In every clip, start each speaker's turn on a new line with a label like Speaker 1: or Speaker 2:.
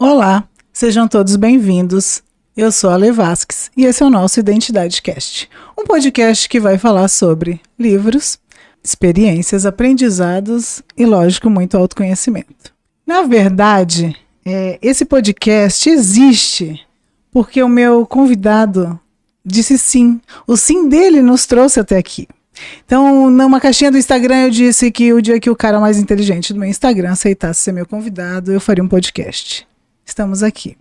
Speaker 1: Olá, sejam todos bem-vindos. Eu sou a Le Vasques e esse é o nosso Identidade Cast, um podcast que vai falar sobre livros, experiências, aprendizados e, lógico, muito autoconhecimento. Na verdade, é, esse podcast existe porque o meu convidado disse sim. O sim dele nos trouxe até aqui. Então, numa caixinha do Instagram, eu disse que o dia que o cara mais inteligente do meu Instagram aceitasse ser meu convidado, eu faria um podcast estamos aqui.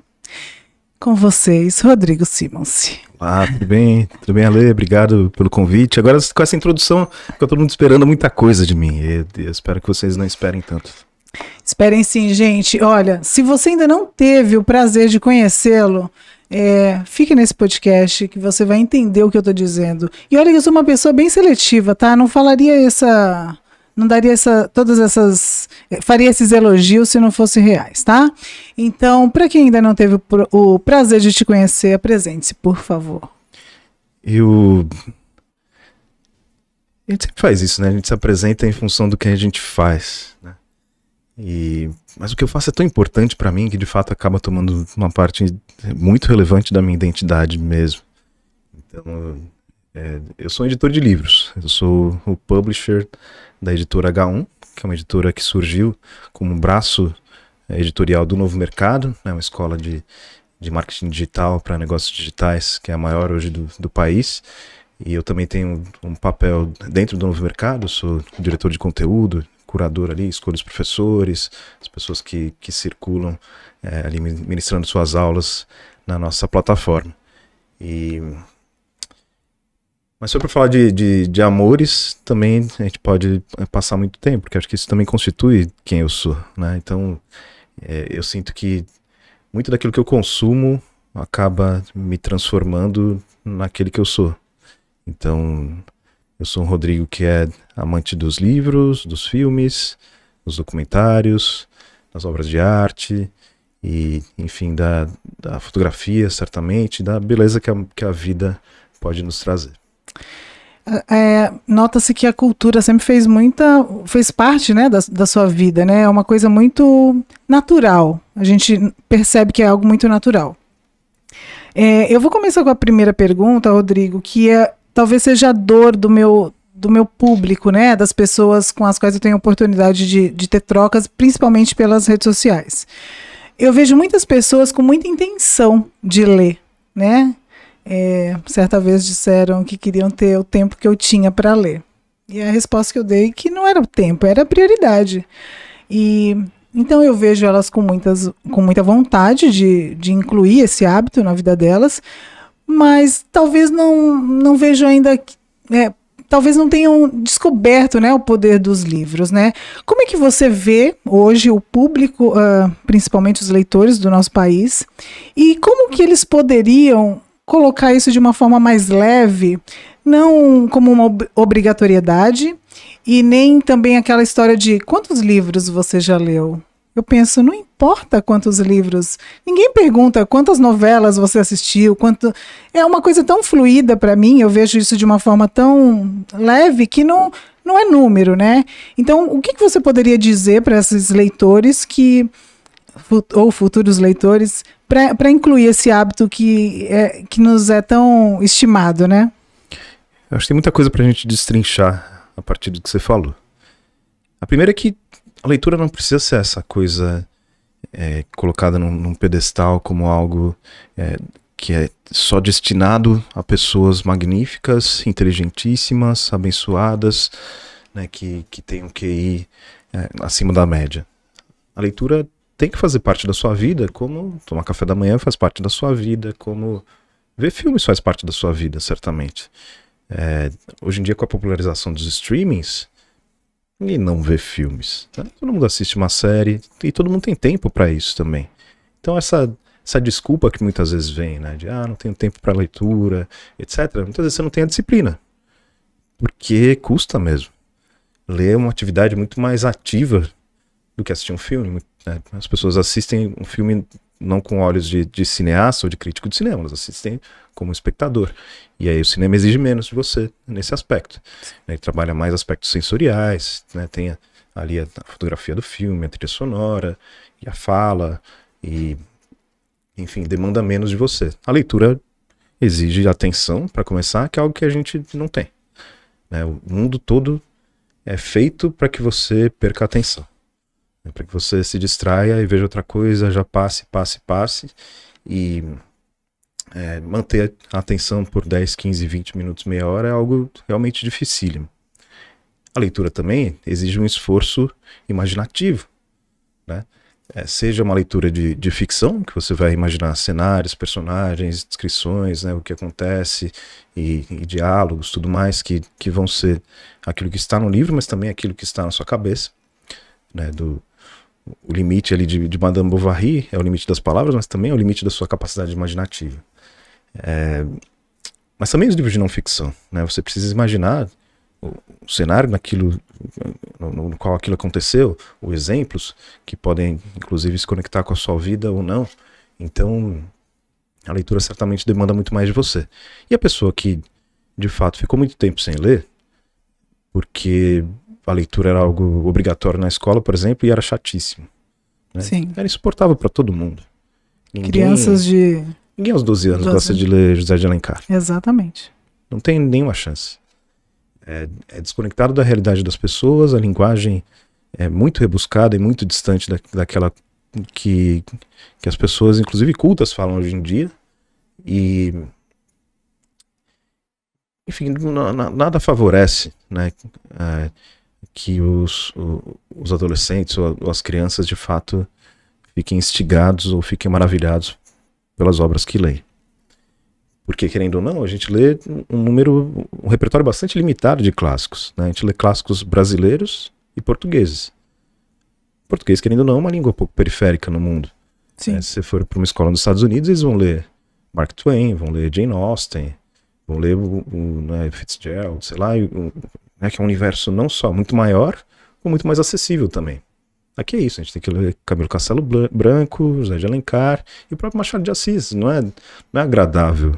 Speaker 1: Com vocês, Rodrigo Simonsi.
Speaker 2: Olá, ah, tudo bem, tudo bem, Ale, obrigado pelo convite. Agora, com essa introdução, fica todo mundo esperando muita coisa de mim. Eu, eu espero que vocês não esperem tanto.
Speaker 1: Esperem sim, gente. Olha, se você ainda não teve o prazer de conhecê-lo, é, fique nesse podcast que você vai entender o que eu estou dizendo. E olha eu sou uma pessoa bem seletiva, tá? Não falaria essa não daria essa, todas essas. Eh, faria esses elogios se não fossem reais, tá? Então, para quem ainda não teve o, prazer de te conhecer, apresente-se, por favor.
Speaker 2: Eu. A gente sempre faz isso, né? A gente se apresenta em função do que a gente faz, né? E, mas o que eu faço é tão importante para mim que de fato acaba tomando uma parte muito relevante da minha identidade mesmo. Então, é, eu sou editor de livros, eu sou o publisher da editora H1, que é uma editora que surgiu como um braço eh, editorial do Novo Mercado, né, uma escola de, de marketing digital para negócios digitais, que é a maior hoje do, do país. E eu também tenho um papel dentro do Novo Mercado, sou diretor de conteúdo, curador ali, escolho os professores, as pessoas que, que circulam é, ali ministrando suas aulas na nossa plataforma. E mas só para falar de, de, de, amores, também a gente pode eh, passar muito tempo, porque acho que isso também constitui quem eu sou, né? Então, é, eu sinto que muito daquilo que eu consumo acaba me transformando naquele que eu sou. Então, eu sou um Rodrigo que é amante dos livros, dos filmes, dos documentários, das obras de arte, e enfim, da, da fotografia, certamente, da beleza que a, que a vida pode nos trazer.
Speaker 1: É, nota-se que a cultura sempre fez muita, fez parte, né, da, da, sua vida, né? É uma coisa muito natural. A gente percebe que é algo muito natural. É, eu vou começar com a primeira pergunta, Rodrigo, que é talvez seja a dor do meu do meu público, né, das pessoas com as quais eu tenho oportunidade de, de ter trocas, principalmente pelas redes sociais. Eu vejo muitas pessoas com muita intenção de ler, né? É, certa vez disseram que queriam ter o tempo que eu tinha para ler. E a resposta que eu dei que não era o tempo, era a prioridade. E então eu vejo elas com, muitas, com muita vontade de, de incluir esse hábito na vida delas, mas talvez não, não vejo ainda. É, talvez não tenham descoberto né, o poder dos livros. Né? Como é que você vê hoje o público, uh, principalmente os leitores do nosso país, e como que eles poderiam colocar isso de uma forma mais leve, não como uma ob obrigatoriedade e nem também aquela história de quantos livros você já leu. Eu penso, não importa quantos livros. Ninguém pergunta quantas novelas você assistiu, quanto é uma coisa tão fluida para mim, eu vejo isso de uma forma tão leve que não não é número, né? Então, o que, que você poderia dizer para esses leitores que ou futuros leitores para incluir esse hábito que, é, que nos é tão estimado, né?
Speaker 2: Eu acho que tem muita coisa para a gente destrinchar a partir do que você falou. A primeira é que a leitura não precisa ser essa coisa é, colocada num, num, pedestal como algo é, que é só destinado a pessoas magníficas, inteligentíssimas, abençoadas, né, que, que tem um QI é, acima da média. A leitura tem que fazer parte da sua vida, como tomar café da manhã faz parte da sua vida, como ver filmes faz parte da sua vida, certamente. É, hoje em dia, com a popularização dos streamings, ninguém não vê filmes. Né? Todo mundo assiste uma série e todo mundo tem tempo para isso também. Então, essa, essa desculpa que muitas vezes vem, né? De, ah, não tenho tempo para leitura, etc. Muitas vezes você não tem a disciplina. Porque custa mesmo. Ler é uma atividade muito mais ativa do que assistir um filme. Né? As pessoas assistem um filme não com olhos de, de cineasta ou de crítico de cinema, elas assistem como espectador. E aí o cinema exige menos de você nesse aspecto. Né? Ele trabalha mais aspectos sensoriais, né? tem a, ali a, fotografia do filme, a trilha sonora e a fala, e enfim, demanda menos de você. A leitura exige atenção, para começar, que é algo que a gente não tem. Né? O mundo todo é feito para que você perca atenção. Né, para que você se distraia e veja outra coisa, já passe, passe, passe, e é, manter a atenção por 10, 15, 20 minutos, meia hora é algo realmente dificílimo. A leitura também exige um esforço imaginativo, né? É, seja uma leitura de, de ficção, que você vai imaginar cenários, personagens, descrições, né, o que acontece, e, e, diálogos, tudo mais, que, que vão ser aquilo que está no livro, mas também aquilo que está na sua cabeça, né, do, o limite ali de, de Madame Bovary é o limite das palavras, mas também é o limite da sua capacidade imaginativa. É, mas também os livros de não ficção, né? Você precisa imaginar o, o cenário naquilo no, no, qual aquilo aconteceu, os exemplos que podem, inclusive, se conectar com a sua vida ou não. Então, a leitura certamente demanda muito mais de você. E a pessoa que, de fato, ficou muito tempo sem ler, porque a leitura era algo obrigatório na escola, por exemplo, e era chatíssimo. Né? Sim. Era insuportável para todo mundo. Ninguém, Crianças de. Ninguém aos 12 anos 12 gosta de ler José de Alencar.
Speaker 1: Exatamente.
Speaker 2: Não tem nenhuma chance. É, é, desconectado da realidade das pessoas, a linguagem é muito rebuscada e muito distante da, daquela que, que as pessoas, inclusive cultas, falam hoje em dia. E enfim, nada favorece né, é, que os, os adolescentes ou as crianças de fato fiquem instigados ou fiquem maravilhados pelas obras que leem. Porque, querendo ou não, a gente lê um número, um repertório bastante limitado de clássicos. Né? A gente lê clássicos brasileiros e portugueses. Português, querendo ou não, é uma língua pouco periférica no mundo. Sim. É, se você for para uma escola nos Estados Unidos, eles vão ler Mark Twain, vão ler Jane Austen, vão ler o, o né, Fitzgerald, sei lá, né, que é um universo não só muito maior, como muito mais acessível também. Aqui é isso, a gente tem que ler Camilo Castelo Branco, José de Alencar e o próprio Machado de Assis, não é, não é agradável.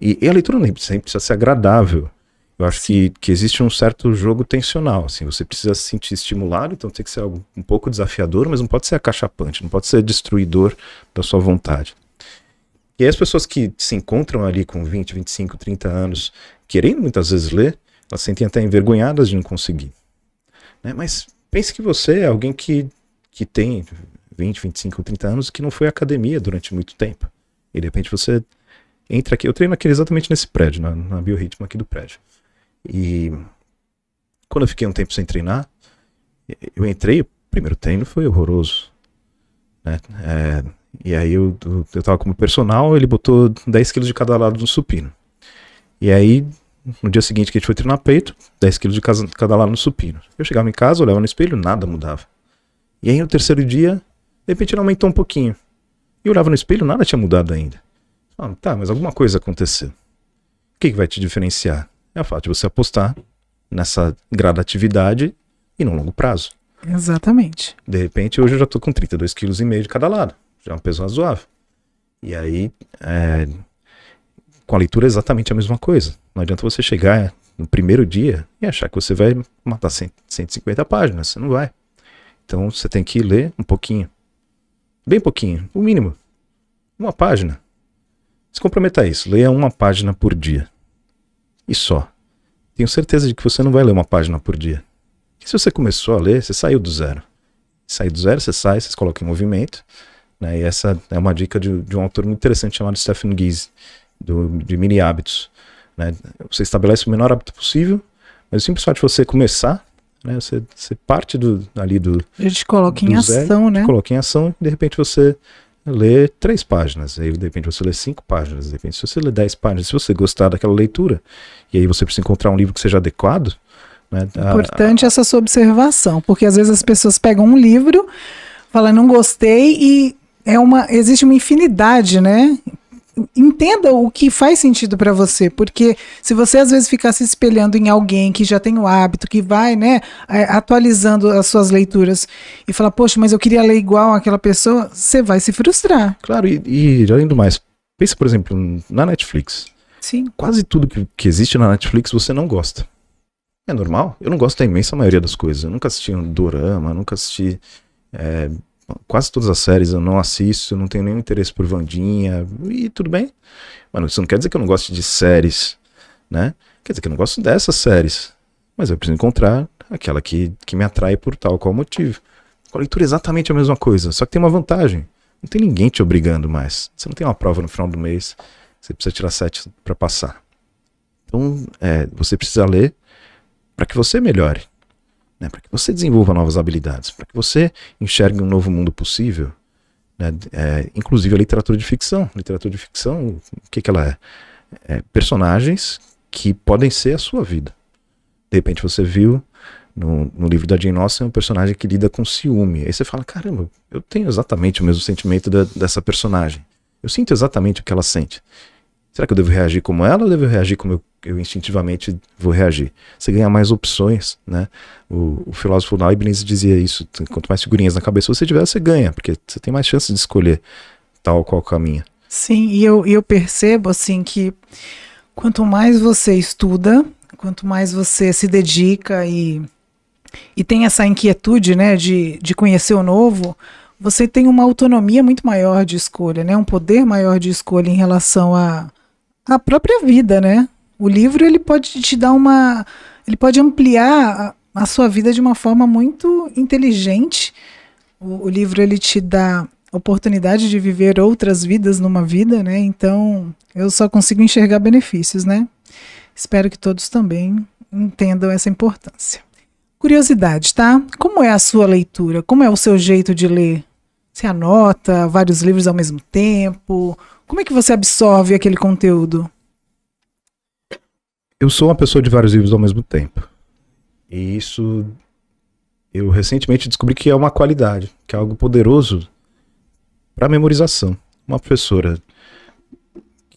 Speaker 2: E, e a leitura nem sempre precisa ser agradável. Eu acho que, que existe um certo jogo tensional, assim, você precisa se sentir estimulado, então tem que ser algo um pouco desafiador, mas não pode ser acachapante, não pode ser destruidor da sua vontade. E aí as pessoas que se encontram ali com 20, 25, 30 anos, querendo muitas vezes ler, elas sentem até envergonhadas de não conseguir. Né? Mas pense que você é alguém que, que tem 20, 25, 30 anos que não foi à academia durante muito tempo. E de repente você entra aqui. Eu treino aqui exatamente nesse prédio, na, na biorritmo aqui do prédio. E quando eu fiquei um tempo sem treinar, eu entrei, o primeiro treino foi horroroso. Né? É, e aí eu, eu tava como personal, ele botou 10 quilos de cada lado no supino. E aí no dia seguinte que a gente foi treinar peito, 10 quilos de cada lado no supino. Eu chegava em casa, olhava no espelho, nada mudava. E aí no terceiro dia, de repente ele aumentou um pouquinho. E olhava no espelho, nada tinha mudado ainda. Ah, tá, mas alguma coisa aconteceu. O que, que vai te diferenciar? É a fato de você apostar nessa gradatividade e no longo prazo.
Speaker 1: Exatamente.
Speaker 2: De repente, hoje eu já tô com 32,5 kg de cada lado. Já é um peso razoável. E aí, é, com a leitura é exatamente a mesma coisa. Não adianta você chegar no primeiro dia e achar que você vai matar 150 páginas. Você não vai. Então você tem que ler um pouquinho. Bem pouquinho, o mínimo. Uma página. Se comprometa a isso. Leia uma página por dia. E só. Tenho certeza de que você não vai ler uma página por dia. E se você começou a ler, você saiu do zero. Sair do zero, você sai, você coloca em movimento. Né? E essa é uma dica de, de um autor muito interessante chamado Stephen Gies, do, de mini hábitos. Né? Você estabelece o menor hábito possível, mas o simples fato de você começar, né? você, você parte do, ali do. A
Speaker 1: gente coloca em zero, ação, né? Coloca
Speaker 2: em ação e de repente você lê três páginas, aí de repente você lê cinco páginas, de repente você lê dez páginas, se você gostar daquela leitura, e aí você precisa encontrar um livro que seja adequado. Né? Importante
Speaker 1: a, a... essa sua observação, porque às vezes as pessoas pegam um livro, falam não gostei e é uma existe uma infinidade, né? entenda o que faz sentido para você, porque se você às vezes ficar se espelhando em alguém que já tem o hábito, que vai, né, é, atualizando as suas leituras e falar, poxa, mas eu queria ler igual aquela pessoa, você
Speaker 2: vai se frustrar. Claro, e, e além do mais, pense, por exemplo, na Netflix. Sim. Quase tudo que, que existe na Netflix você não gosta. É normal. Eu não gosto da imensa maioria das coisas. Eu nunca assisti um dorama, nunca assisti é, quase todas as séries eu não assisto, não tenho nenhum interesse por Vandinha, e tudo bem. Mano, isso não quer dizer que eu não gosto de séries, né? Quer dizer que eu não gosto dessas séries. Mas eu preciso encontrar aquela que, que me atrai por tal qual motivo. Com a leitura é exatamente a mesma coisa, só que tem uma vantagem. Não tem ninguém te obrigando mais. Você não tem uma prova no final do mês, você precisa tirar sete para passar. Então, é, você precisa ler para que você melhore né, para que você desenvolva novas habilidades, para que você enxergue um novo mundo possível. Né, é, inclusive a literatura de ficção. Literatura de ficção, o que, que ela é? é? Personagens que podem ser a sua vida. De repente você viu no, no livro da Jane Austen um personagem que lida com ciúme. Aí você fala: caramba, eu tenho exatamente o mesmo sentimento da, dessa personagem. Eu sinto exatamente o que ela sente. Será que eu devo reagir como ela ou devo reagir como eu eu instintivamente vou reagir. Você ganha mais opções, né? O, o filósofo Leibniz dizia isso. Quanto mais figurinhas na cabeça você tiver, você ganha, porque você tem mais chance de escolher tal qual caminho.
Speaker 1: Sim, e eu, eu percebo assim que quanto mais você estuda, quanto mais você se dedica e, e tem essa inquietude, né, de, de conhecer o novo, você tem uma autonomia muito maior de escolha, né? Um poder maior de escolha em relação à a, a própria vida, né? O livro ele pode te dar uma, ele pode ampliar a, a sua vida de uma forma muito inteligente. O, o, livro ele te dá oportunidade de viver outras vidas numa vida, né? Então eu só consigo enxergar benefícios, né? Espero que todos também entendam essa importância. Curiosidade, tá? Como é a sua leitura? Como é o seu jeito de ler? Você anota vários livros ao mesmo tempo? Como é que você absorve aquele conteúdo?
Speaker 2: Eu sou uma pessoa de vários livros ao mesmo tempo. E isso eu recentemente descobri que é uma qualidade, que é algo poderoso para memorização. Uma professora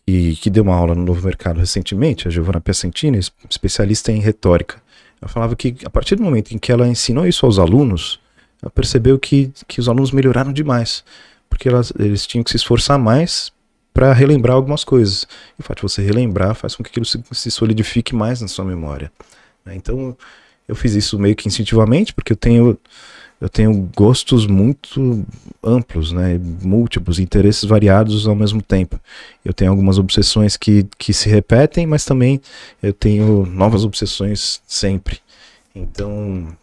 Speaker 2: que, que deu uma aula no Novo Mercado recentemente, a Giovanna Piacentini, especialista em retórica, ela falava que a partir do momento em que ela ensinou isso aos alunos, ela percebeu que, que os alunos melhoraram demais, porque elas, eles tinham que se esforçar mais para relembrar algumas coisas. E o fato de você relembrar faz com que aquilo se, se solidifique mais na sua memória. Né? Então, eu fiz isso meio que instintivamente, porque eu tenho eu tenho gostos muito amplos, né, múltiplos, interesses variados ao mesmo tempo. Eu tenho algumas obsessões que, que se repetem, mas também eu tenho novas obsessões sempre. Então,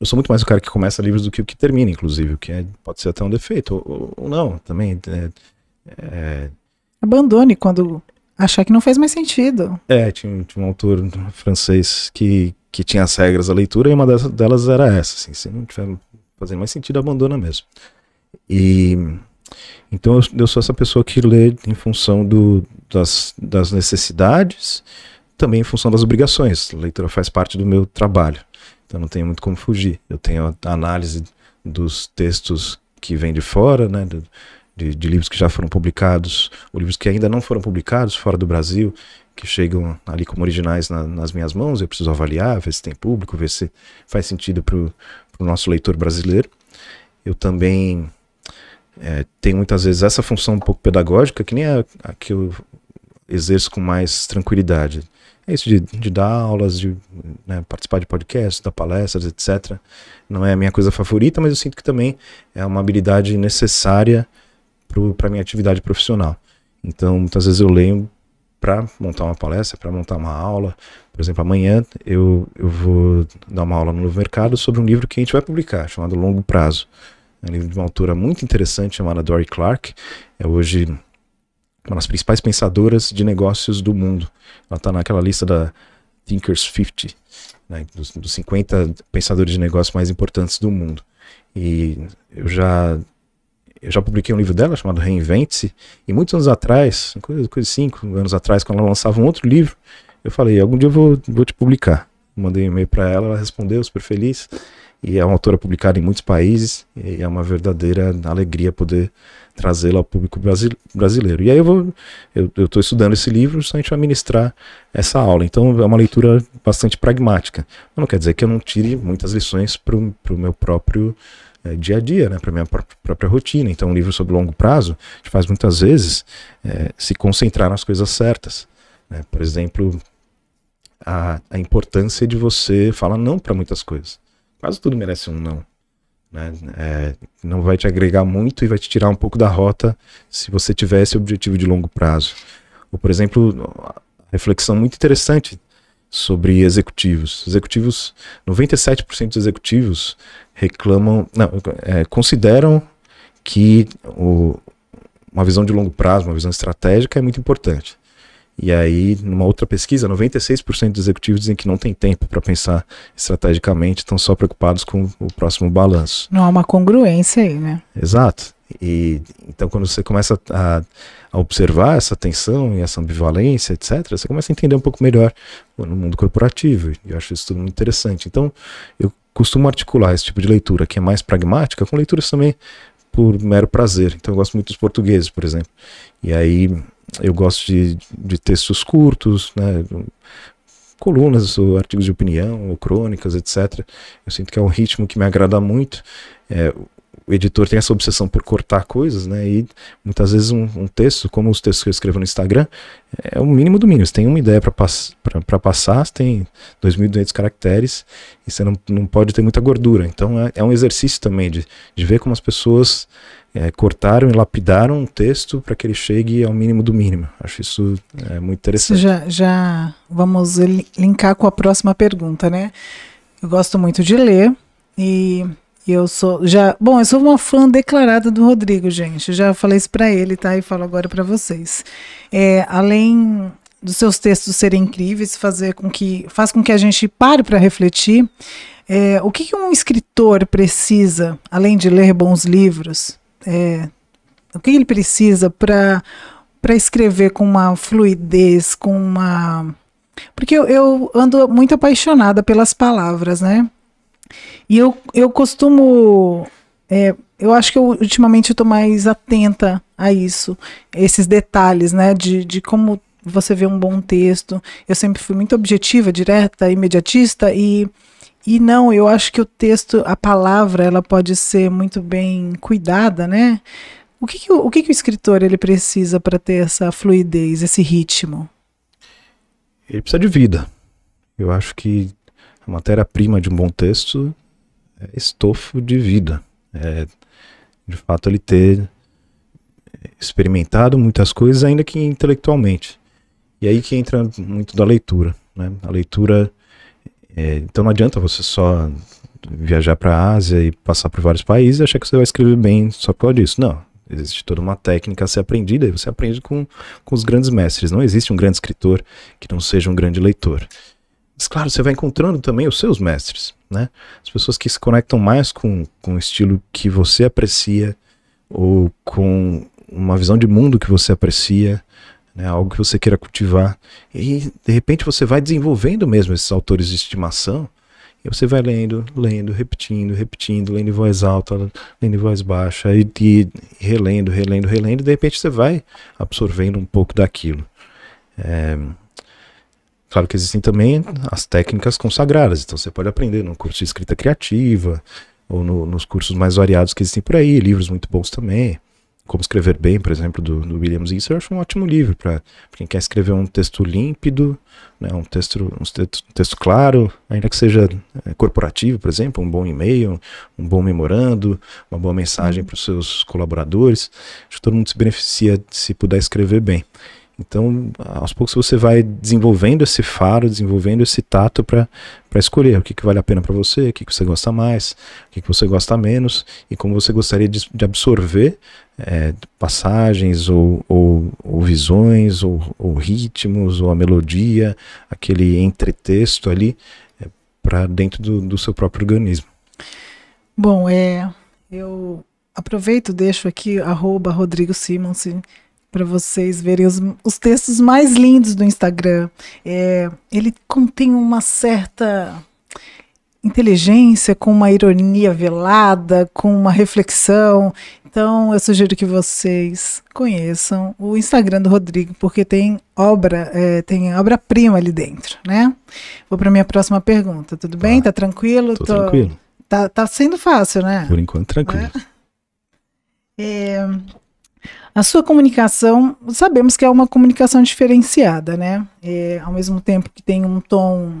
Speaker 2: eu sou muito mais o cara que começa livros do que o que termina, inclusive, o que é, pode ser até um defeito, ou, ou não, também. É, é...
Speaker 1: Abandone quando achar que não faz mais sentido.
Speaker 2: É, tinha, tinha um autor francês que, que tinha as regras da leitura e uma delas era essa, assim, se não tiver fazendo mais sentido, abandona mesmo. E então eu, eu sou essa pessoa que lê em função do, das, das necessidades, também em função das obrigações. A leitura faz parte do meu trabalho, então não tenho muito como fugir. Eu tenho a análise dos textos que vêm de fora, né, do, de, de, livros que já foram publicados, ou livros que ainda não foram publicados fora do Brasil, que chegam ali como originais na, nas minhas mãos. Eu preciso avaliar, ver se tem público, ver se faz sentido para o nosso leitor brasileiro. Eu também é, tenho muitas vezes essa função um pouco pedagógica, que nem a, a que eu exerço com mais tranquilidade. É isso de, de dar aulas, de né, participar de podcasts, dar palestras, etc. Não é a minha coisa favorita, mas eu sinto que também é uma habilidade necessária para minha atividade profissional. Então, muitas vezes eu leio para montar uma palestra, para montar uma aula. Por exemplo, amanhã eu, eu vou dar uma aula no Novo Mercado sobre um livro que a gente vai publicar, chamado Longo Prazo. É um livro de uma autora muito interessante chamada Dory Clark. É hoje uma das principais pensadoras de negócios do mundo. Ela está naquela lista da Thinkers 50, né, dos, dos 50 pensadores de negócios mais importantes do mundo. E eu já eu já publiquei um livro dela chamado Reinvente-se, e muitos anos atrás, coisa, coisa cinco anos atrás, quando ela lançava um outro livro, eu falei: algum dia eu vou, vou te publicar. Mandei um e-mail para ela, ela respondeu, super feliz. E é uma autora publicada em muitos países, e é uma verdadeira alegria poder trazê-la ao público brasileiro. E aí eu vou, eu estou estudando esse livro justamente para ministrar essa aula. Então é uma leitura bastante pragmática. Não quer dizer que eu não tire muitas lições para o meu próprio é, dia a dia, né, para minha pr própria rotina. Então, um livro sobre longo prazo te faz muitas vezes é, se concentrar nas coisas certas. Né? Por exemplo, a, a importância de você falar não para muitas coisas. Quase tudo merece um não. Né? É, não vai te agregar muito e vai te tirar um pouco da rota se você tiver esse objetivo de longo prazo. Ou, por exemplo, reflexão muito interessante sobre executivos. Executivos, 97% dos executivos reclamam, não, é, consideram que o, uma visão de longo prazo, uma visão estratégica é muito importante. E aí, numa outra pesquisa, 96% dos executivos dizem que não tem tempo para pensar estrategicamente, estão só preocupados com o próximo balanço.
Speaker 1: Não há uma congruência aí, né?
Speaker 2: Exato. E então, quando você começa a, a, observar essa tensão e essa ambivalência, etc., você começa a entender um pouco melhor no mundo corporativo. E eu acho isso tudo muito interessante. Então, eu costumo articular esse tipo de leitura, que é mais pragmática, com leituras também por mero prazer. Então, eu gosto muito dos portugueses, por exemplo. E aí, eu gosto de, de textos curtos, né? colunas, ou artigos de opinião, ou crônicas, etc. Eu sinto que é um ritmo que me agrada muito. É, o editor tem essa obsessão por cortar coisas, né? E muitas vezes um, um texto, como os textos que eu escrevo no Instagram, é o mínimo do mínimo. Você tem uma ideia para pass passar, você tem 2.200 caracteres e você não, não pode ter muita gordura. Então é, é um exercício também de, de ver como as pessoas é, cortaram e lapidaram um texto para que ele chegue ao mínimo do mínimo. Acho isso é, muito interessante.
Speaker 1: Já, já vamos linkar com a próxima pergunta, né? Eu gosto muito de ler e eu sou já, bom, eu sou uma fã declarada do Rodrigo, gente. Já falei isso para ele, tá? E falo agora para vocês. É, além dos seus textos serem incríveis, fazer com que faz com que a gente pare para refletir. É, o que, que, um escritor precisa, além de ler bons livros? É, o que ele precisa para para escrever com uma fluidez, com uma porque eu, eu, ando muito apaixonada pelas palavras, né? E eu, eu costumo. É, eu acho que eu, ultimamente eu tô mais atenta a isso, esses detalhes, né? De, de como você vê um bom texto. Eu sempre fui muito objetiva, direta, imediatista e. E não, eu acho que o texto, a palavra, ela pode ser muito bem cuidada, né? O que, que o, o, que, que o escritor ele precisa para ter essa fluidez, esse ritmo?
Speaker 2: Ele precisa de vida. Eu acho que matéria-prima de um bom texto é estofo de vida. É, de fato, ele ter experimentado muitas coisas, ainda que intelectualmente. E aí que entra muito da leitura. Né? A leitura. É, então não adianta você só viajar para a Ásia e passar por vários países e achar que você vai escrever bem só por causa disso. Não. Existe toda uma técnica a ser aprendida e você aprende com, com os grandes mestres. Não existe um grande escritor que não seja um grande leitor. Mas claro, você vai encontrando também os seus mestres, né? As pessoas que se conectam mais com, com o estilo que você aprecia ou com uma visão de mundo que você aprecia, né? algo que você queira cultivar. E de repente você vai desenvolvendo mesmo esses autores de estimação e você vai lendo, lendo, repetindo, repetindo, lendo em voz alta, lendo em voz baixa, e, e relendo, relendo, relendo, e de repente você vai absorvendo um pouco daquilo. É, Claro que existem também as técnicas consagradas, então você pode aprender no curso de escrita criativa, ou no, nos cursos mais variados que existem por aí, livros muito bons também. Como Escrever Bem, por exemplo, do, do William Zinser, eu acho um ótimo livro para quem quer escrever um texto límpido, né, um, texto, um, texto, um texto claro, ainda que seja é, corporativo, por exemplo, um bom e-mail, um, um bom memorando, uma boa mensagem para os seus colaboradores. Acho que todo mundo se beneficia se puder escrever bem. Então, aos poucos você vai desenvolvendo esse faro, desenvolvendo esse tato para escolher o que, que vale a pena para você, o que, que você gosta mais, o que, que você gosta menos e como você gostaria de, de absorver é, passagens ou, ou, ou visões ou, ou, ritmos ou a melodia, aquele entretexto ali é, para dentro do, do seu próprio organismo.
Speaker 1: Bom, é, eu aproveito, deixo aqui arroba Rodrigo Simonsi para vocês verem os, os, textos mais lindos do Instagram. É, ele contém uma certa inteligência, com uma ironia velada, com uma reflexão. Então, eu sugiro que vocês conheçam o Instagram do Rodrigo, porque tem obra, é, tem obra-prima ali dentro, né? Vou para minha próxima pergunta. Tudo bem? tá, tá tranquilo? Tô, tô... tranquilo. Tá, tá, sendo fácil, né?
Speaker 2: Por enquanto, tranquilo. Né?
Speaker 1: É? É... A sua comunicação, sabemos que é uma comunicação diferenciada, né? É, ao mesmo tempo que tem um tom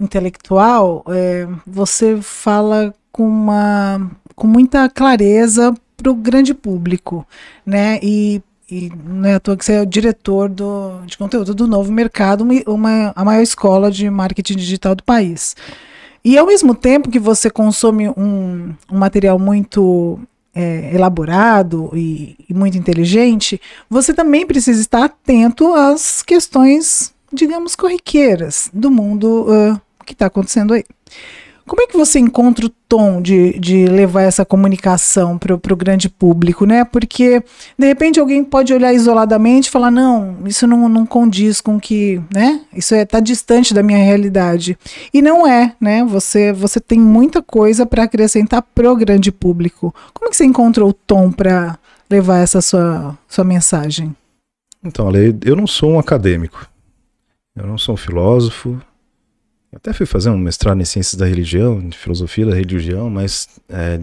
Speaker 1: intelectual, é, você fala com, uma, com muita clareza para o grande público, né? E, e não é à toa que você é o diretor do, de conteúdo do Novo Mercado, uma, a maior escola de marketing digital do país. E ao mesmo tempo que você consome um, um material muito é, elaborado e, e muito inteligente, você também precisa estar atento às questões, digamos, corriqueiras do mundo uh, que está acontecendo aí. Como é que você encontra o tom de, de levar essa comunicação para o grande público, né? Porque, de repente, alguém pode olhar isoladamente e falar, não, isso não, não condiz com que, né? Isso está é, tá distante da minha realidade. E não é, né? Você, você tem muita coisa para acrescentar para o grande público. Como é que você encontrou o tom para levar essa sua, sua mensagem?
Speaker 2: Então, Ale, eu não sou um acadêmico. Eu não sou um filósofo, eu até fui fazer um mestrado em ciências da religião, de filosofia da religião, mas é,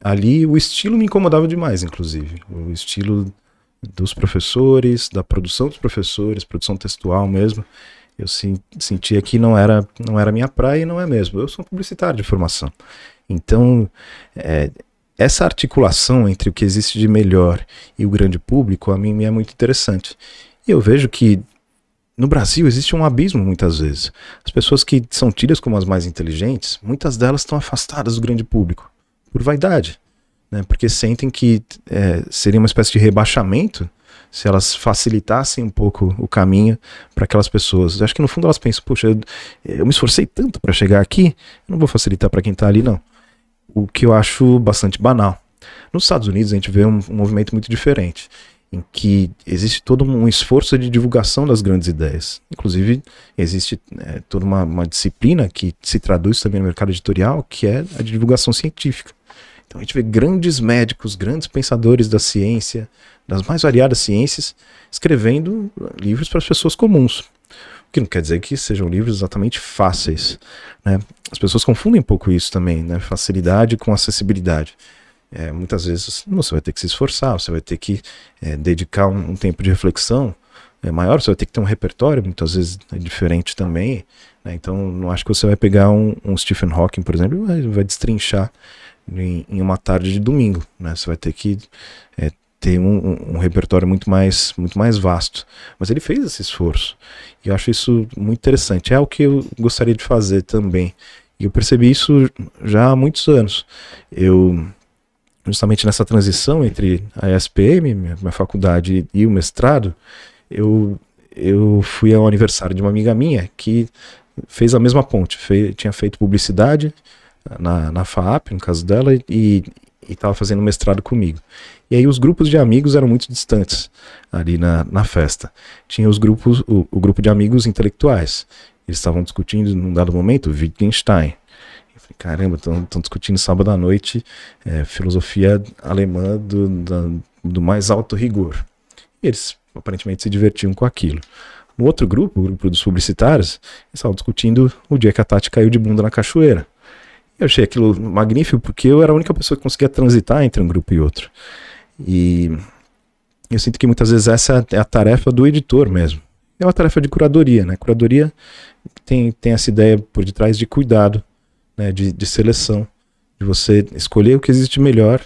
Speaker 2: ali o estilo me incomodava demais, inclusive. O estilo dos professores, da produção dos professores, produção textual mesmo. Eu sentia que não era, não era minha praia e não é mesmo. Eu sou um publicitário de formação. Então, é, essa articulação entre o que existe de melhor e o grande público, a mim é muito interessante. E eu vejo que no Brasil existe um abismo muitas vezes. As pessoas que são tidas como as mais inteligentes, muitas delas estão afastadas do grande público por vaidade, né? Porque sentem que é, seria uma espécie de rebaixamento se elas facilitassem um pouco o caminho para aquelas pessoas. Acho que no fundo elas pensam, puxa, eu, eu me esforcei tanto para chegar aqui, não vou facilitar para quem está ali não. O que eu acho bastante banal. Nos Estados Unidos a gente vê um, um movimento muito diferente em que existe todo um esforço de divulgação das grandes ideias. Inclusive, existe é, toda uma, uma, disciplina que se traduz também no mercado editorial, que é a de divulgação científica. Então, a gente vê grandes médicos, grandes pensadores da ciência, das mais variadas ciências, escrevendo livros para as pessoas comuns. O que não quer dizer que sejam livros exatamente fáceis. Né? As pessoas confundem um pouco isso também, né? facilidade com acessibilidade. É, muitas vezes você vai ter que se esforçar, você vai ter que é, dedicar um, um, tempo de reflexão é, maior, você vai ter que ter um repertório, muitas vezes é diferente também. Né? Então, não acho que você vai pegar um, um Stephen Hawking, por exemplo, e vai, vai destrinchar em, em, uma tarde de domingo. Né? Você vai ter que é, ter um, um, repertório muito mais, muito mais vasto. Mas ele fez esse esforço. E eu acho isso muito interessante. É o que eu gostaria de fazer também. E eu percebi isso já há muitos anos. Eu justamente nessa transição entre a ESPM, minha, minha faculdade, e o mestrado, eu, eu fui ao aniversário de uma amiga minha que fez a mesma ponte, fez, tinha feito publicidade na, na FAAP, no caso dela, e estava fazendo mestrado comigo. E aí os grupos de amigos eram muito distantes ali na, na festa. Tinha os grupos, o, o grupo de amigos intelectuais. Eles estavam discutindo, num dado momento, Wittgenstein. Eu falei, caramba, estão discutindo sábado à noite é, filosofia alemã do, do mais alto rigor. E eles aparentemente se divertiam com aquilo. No outro grupo, o grupo dos publicitários, eles estavam discutindo o dia que a Tati caiu de bunda na cachoeira. Eu achei aquilo magnífico porque eu era a única pessoa que conseguia transitar entre um grupo e outro. E eu sinto que muitas vezes essa é a tarefa do editor mesmo. É uma tarefa de curadoria, né? Curadoria tem, tem essa ideia por detrás de cuidado né, de, de seleção, de você escolher o que existe melhor,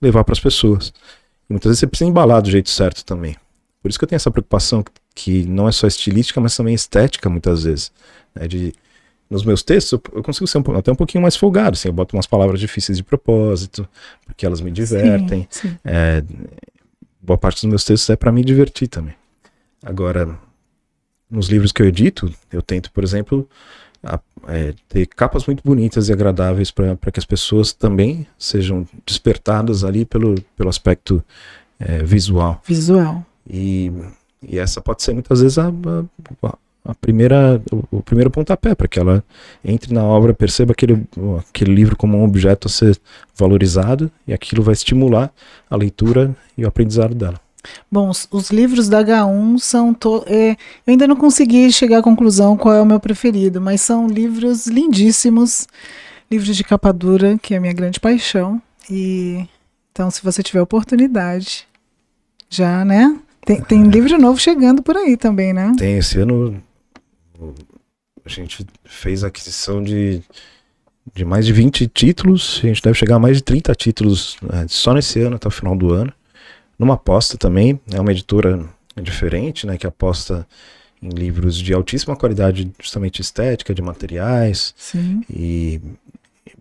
Speaker 2: levar para as pessoas. E muitas vezes você precisa embalar do jeito certo também. Por isso que eu tenho essa preocupação que não é só estilística, mas também estética muitas vezes, né, de nos meus textos eu consigo ser um, até um pouquinho mais folgado, assim, eu boto umas palavras difíceis de propósito, porque elas me divertem. Sim, sim. É, boa parte dos meus textos é para me divertir também. Agora, nos livros que eu edito, eu tento, por exemplo, a, é, ter capas muito bonitas e agradáveis para que as pessoas também sejam despertadas ali pelo, pelo aspecto é, visual. Visual. E, e essa pode ser muitas vezes a, a, a primeira, o, o primeiro pontapé para que ela entre na obra, perceba aquele, aquele livro como um objeto a ser valorizado e aquilo vai estimular a leitura e o aprendizado dela.
Speaker 1: Bom, os livros da H1 são. To... É, eu ainda não consegui chegar à conclusão qual é o meu preferido, mas são livros lindíssimos, livros de capa dura, que é a minha grande paixão. E então, se você tiver oportunidade, já, né? Tem, tem é. livro novo chegando por aí também, né?
Speaker 2: Tem, esse ano a gente fez a aquisição de, de mais de 20 títulos, a gente deve chegar a mais de 30 títulos né, só nesse ano, até o final do ano numa aposta também, é uma editora diferente, né, que aposta em livros de altíssima qualidade, justamente estética, de materiais. Sim. E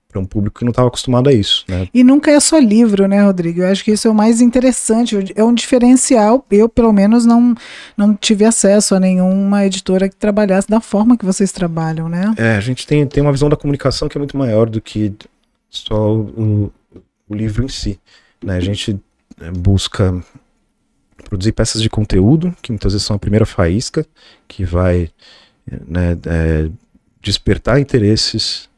Speaker 2: para um público que não estava acostumado a isso. Né?
Speaker 1: E nunca é só livro, né, Rodrigo? Eu acho que isso é o mais interessante, é um diferencial. Eu, pelo menos, não, não tive acesso a nenhuma editora que trabalhasse da forma que vocês trabalham, né?
Speaker 2: É, a gente tem, tem uma visão da comunicação que é muito maior do que só o, o livro em si. Né? A gente né, busca produzir peças de conteúdo, que muitas vezes são a primeira faísca, que vai né, é, despertar interesses,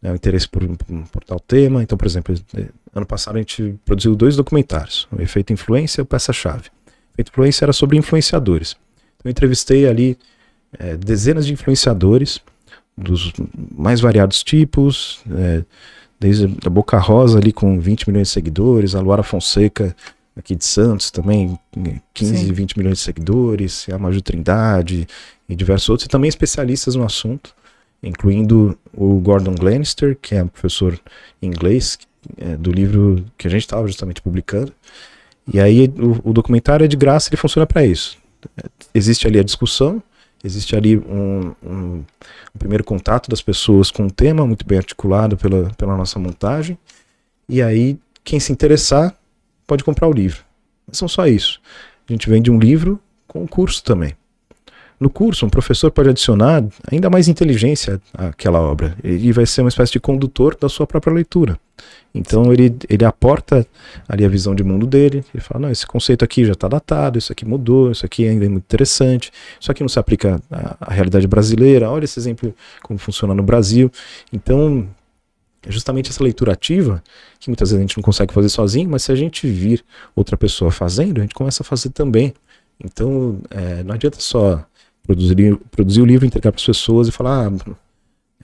Speaker 2: né, o interesse por, por, tal tema. Então, por exemplo, é, ano passado a gente produziu dois documentários, o Efeito Influência e o Peça-Chave. O Efeito Influência era sobre influenciadores. Então, eu entrevistei ali é, dezenas de influenciadores, dos mais variados tipos, é, desde a Boca Rosa ali com 20 milhões de seguidores, a Luara Fonseca aqui de Santos também, 15, Sim. 20 milhões de seguidores, a Maju Trindade e diversos outros, e também especialistas no assunto, incluindo o Gordon Glenister, que é um professor inglês é, do livro que a gente estava justamente publicando. E aí o, o documentário é de graça, ele funciona para isso. É, existe ali a discussão, existe ali um, um, um, primeiro contato das pessoas com um tema muito bem articulado pela, pela nossa montagem. E aí, quem se interessar pode comprar o livro. Mas são só isso. A gente vende um livro com um curso também. No curso, um professor pode adicionar ainda mais inteligência àquela obra. Ele vai ser uma espécie de condutor da sua própria leitura. Então ele, ele aporta ali a visão de mundo dele, ele fala, não, esse conceito aqui já está datado, isso aqui mudou, isso aqui ainda é muito interessante, isso aqui não se aplica à, à realidade brasileira, olha esse exemplo como funciona no Brasil. Então, é justamente essa leitura ativa, que muitas vezes a gente não consegue fazer sozinho, mas se a gente vir outra pessoa fazendo, a gente começa a fazer também. Então, é, não adianta só produzir, produzir o livro, entregar para as pessoas e falar, ah,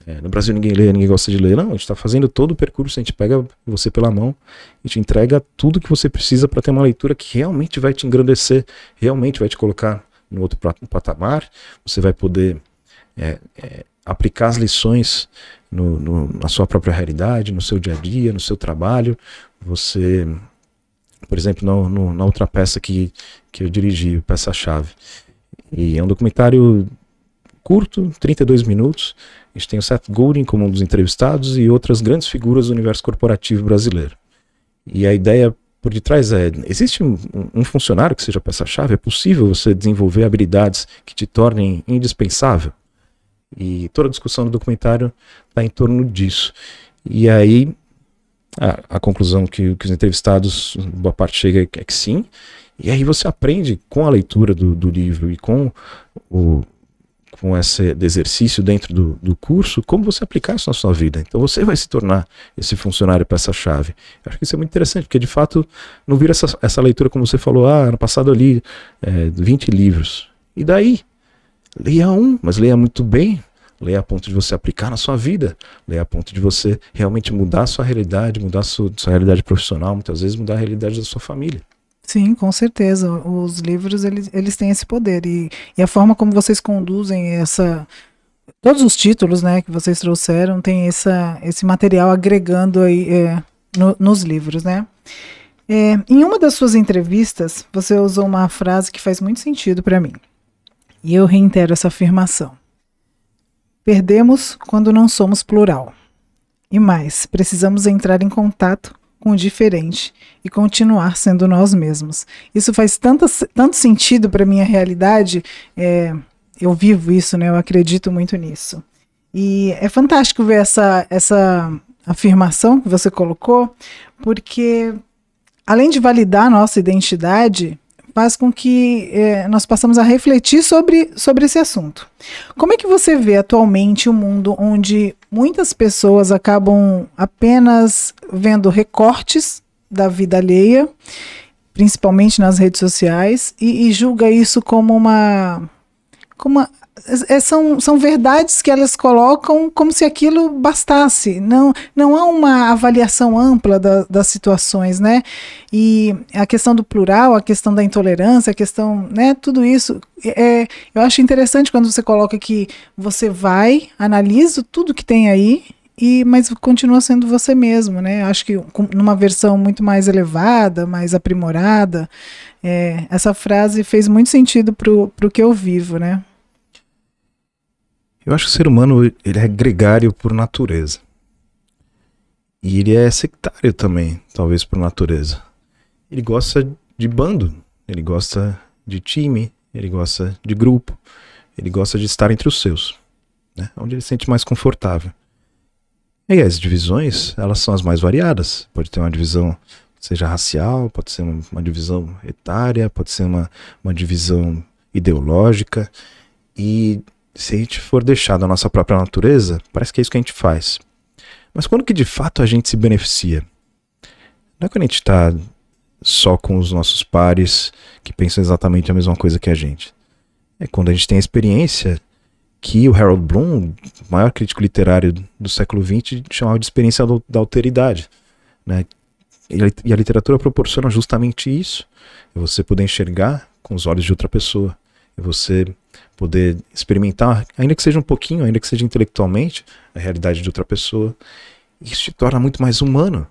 Speaker 2: é, no Brasil ninguém lê, ninguém gosta de ler. Não, a gente está fazendo todo o percurso, a gente pega você pela mão e te entrega tudo que você precisa para ter uma leitura que realmente vai te engrandecer, realmente vai te colocar no outro patamar. Você vai poder é, é, aplicar as lições no, no, na sua própria realidade, no seu dia a dia, no seu trabalho. Você, por exemplo, no, no, na outra peça que, que eu dirigi, Peça-Chave. E é um documentário curto, 32 minutos, a gente tem o Seth Godin como um dos entrevistados e outras grandes figuras do universo corporativo brasileiro. E a ideia por detrás é: existe um, um funcionário que seja peça-chave? É possível você desenvolver habilidades que te tornem indispensável? E toda a discussão do documentário está em torno disso. E aí a, a conclusão que, que, os entrevistados, boa parte chega é que é sim. E aí você aprende com a leitura do, do livro e com o, com esse exercício dentro do, do curso, como você aplicar isso na sua vida. Então você vai se tornar esse funcionário para essa chave. Eu acho que isso é muito interessante, porque de fato não vira essa, essa leitura, como você falou, ah, ano passado eu li é, 20 livros. E daí? Leia um, mas leia muito bem, Leia a ponto de você aplicar na sua vida. Leia a ponto de você realmente mudar a sua realidade, mudar a sua, sua realidade profissional, muitas vezes mudar a realidade da sua família.
Speaker 1: Sim, com certeza. Os livros, eles, eles têm esse poder. E, e a forma como vocês conduzem essa. Todos os títulos né, que vocês trouxeram tem essa, esse material agregando aí é, no, nos livros, né? É, em uma das suas entrevistas, você usou uma frase que faz muito sentido para mim. E eu reitero essa afirmação. Perdemos quando não somos plural. E mais, precisamos entrar em contato com o diferente e continuar sendo nós mesmos. Isso faz tanto, tanto sentido para minha realidade. É, eu vivo isso, né? Eu acredito muito nisso. E é fantástico ver essa, essa afirmação que você colocou, porque além de validar a nossa identidade, faz com que é, nós passamos a refletir sobre, sobre esse assunto. Como é que você vê atualmente o um mundo onde muitas pessoas acabam apenas vendo recortes da vida alheia, principalmente nas redes sociais, e, e julga isso como uma, como uma é, é, são, são verdades que elas colocam como se aquilo bastasse. Não, não há uma avaliação ampla da, das situações, né? E a questão do plural, a questão da intolerância, a questão, né? Tudo isso. É, é, eu acho interessante quando você coloca que você vai, analisa tudo que tem aí. E, mas continua sendo você mesmo, né? Acho que com, numa versão muito mais elevada, mais aprimorada, é, essa frase fez muito sentido para o que eu vivo, né?
Speaker 2: Eu acho que o ser humano ele é gregário por natureza. E ele é sectário também, talvez por natureza. Ele gosta de bando, ele gosta de time, ele gosta de grupo, ele gosta de estar entre os seus, né? onde ele se sente mais confortável. E as divisões, elas são as mais variadas. Pode ter uma divisão, seja racial, pode ser uma divisão etária, pode ser uma, uma divisão ideológica. E se a gente for deixado à nossa própria natureza, parece que é isso que a gente faz. Mas quando que de fato a gente se beneficia? Não é quando a gente está só com os nossos pares que pensam exatamente a mesma coisa que a gente. É quando a gente tem a experiência que o Harold Bloom, o maior crítico literário do século XX, chamava de experiência da alteridade. Né? E a literatura proporciona justamente isso. É você poder enxergar com os olhos de outra pessoa. É você poder experimentar, ainda que seja um pouquinho, ainda que seja intelectualmente, a realidade de outra pessoa. Isso te torna muito mais humano,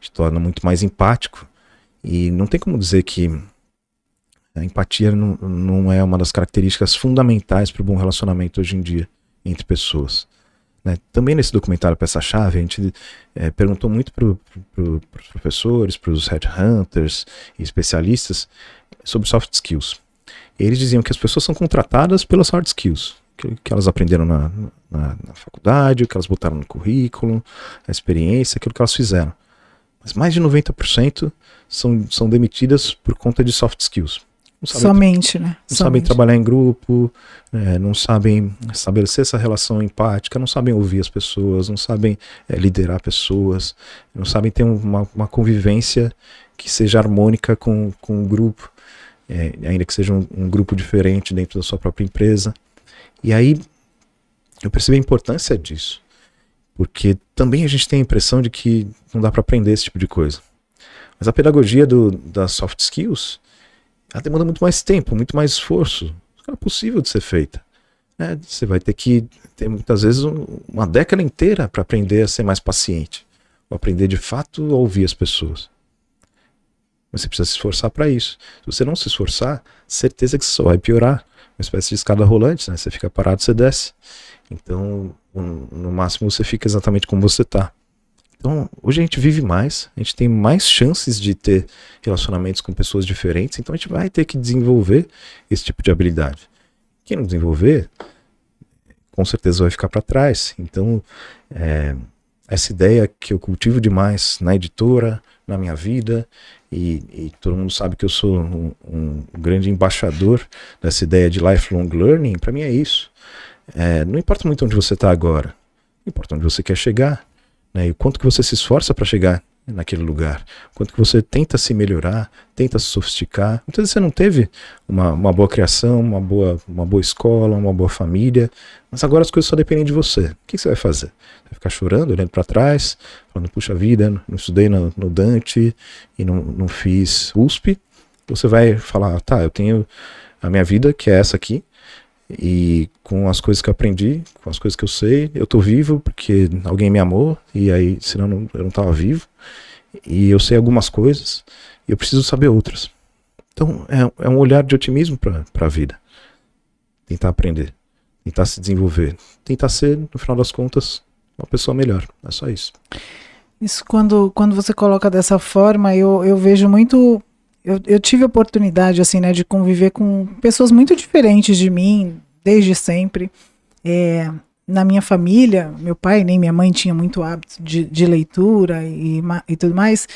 Speaker 2: te torna muito mais empático. E não tem como dizer que a empatia não, não é uma das características fundamentais para o bom relacionamento hoje em dia entre pessoas. Né? Também nesse documentário Peça-Chave, a gente é, perguntou muito para pro, os professores, para os headhunters e especialistas sobre soft skills. Eles diziam que as pessoas são contratadas pelas hard skills, que, que elas aprenderam na, na, na faculdade, o que elas botaram no currículo, a experiência, aquilo que elas fizeram. Mas mais de 90% são, são demitidas por conta de soft skills. Somente,
Speaker 1: né? Não Somente. sabem
Speaker 2: trabalhar em grupo, é, não sabem estabelecer essa relação empática, não sabem ouvir as pessoas, não sabem é, liderar pessoas, não sabem ter uma, uma convivência que seja harmônica com, com o grupo é, ainda que seja um, um grupo diferente dentro da sua própria empresa. E aí eu percebi a importância disso, porque também a gente tem a impressão de que não dá para aprender esse tipo de coisa. Mas a pedagogia do, das soft skills, ela demanda muito mais tempo, muito mais esforço. É possível de ser feita. É, você vai ter que ter muitas vezes um, uma década inteira para aprender a ser mais paciente, ou aprender de fato a ouvir as pessoas. Mas você precisa se esforçar para isso. Se você não se esforçar, certeza que só vai piorar. Uma espécie de escada rolante, né? Você fica parado, você desce. Então, no máximo, você fica exatamente como você está. Então, hoje a gente vive mais, a gente tem mais chances de ter relacionamentos com pessoas diferentes, então a gente vai ter que desenvolver esse tipo de habilidade. Quem não desenvolver, com certeza vai ficar para trás. Então, é, essa ideia que eu cultivo demais na editora, na minha vida e, e, todo mundo sabe que eu sou um, um grande embaixador dessa ideia de lifelong learning. Para mim é isso. É, não importa muito onde você está agora, importa onde você quer chegar, né? E o quanto que você se esforça para chegar naquele lugar. Quanto que você tenta se melhorar, tenta se sofisticar. Muitas vezes você não teve uma, uma boa criação, uma boa, uma boa escola, uma boa família, mas agora as coisas só dependem de você. O que, que você vai fazer? Você vai ficar chorando, olhando para trás, falando, puxa vida, não estudei no, no Dante e não, não fiz USP. Você vai falar, tá, eu tenho a minha vida, que é essa aqui, e com as coisas que eu aprendi, com as coisas que eu sei, eu tô vivo porque alguém me amou, e aí, senão eu não, eu não tava vivo. E eu sei algumas coisas, e eu preciso saber outras. Então, é, é um olhar de otimismo para a vida. Tentar aprender, tentar se desenvolver, tentar ser, no final das contas, uma pessoa melhor. É só isso.
Speaker 1: Isso, quando, quando você coloca dessa forma, eu, eu vejo muito eu, eu tive a oportunidade, assim, né, de conviver com pessoas muito diferentes de mim, desde sempre. É, na minha família, meu pai nem minha mãe tinha muito hábito de, de leitura e, e tudo mais.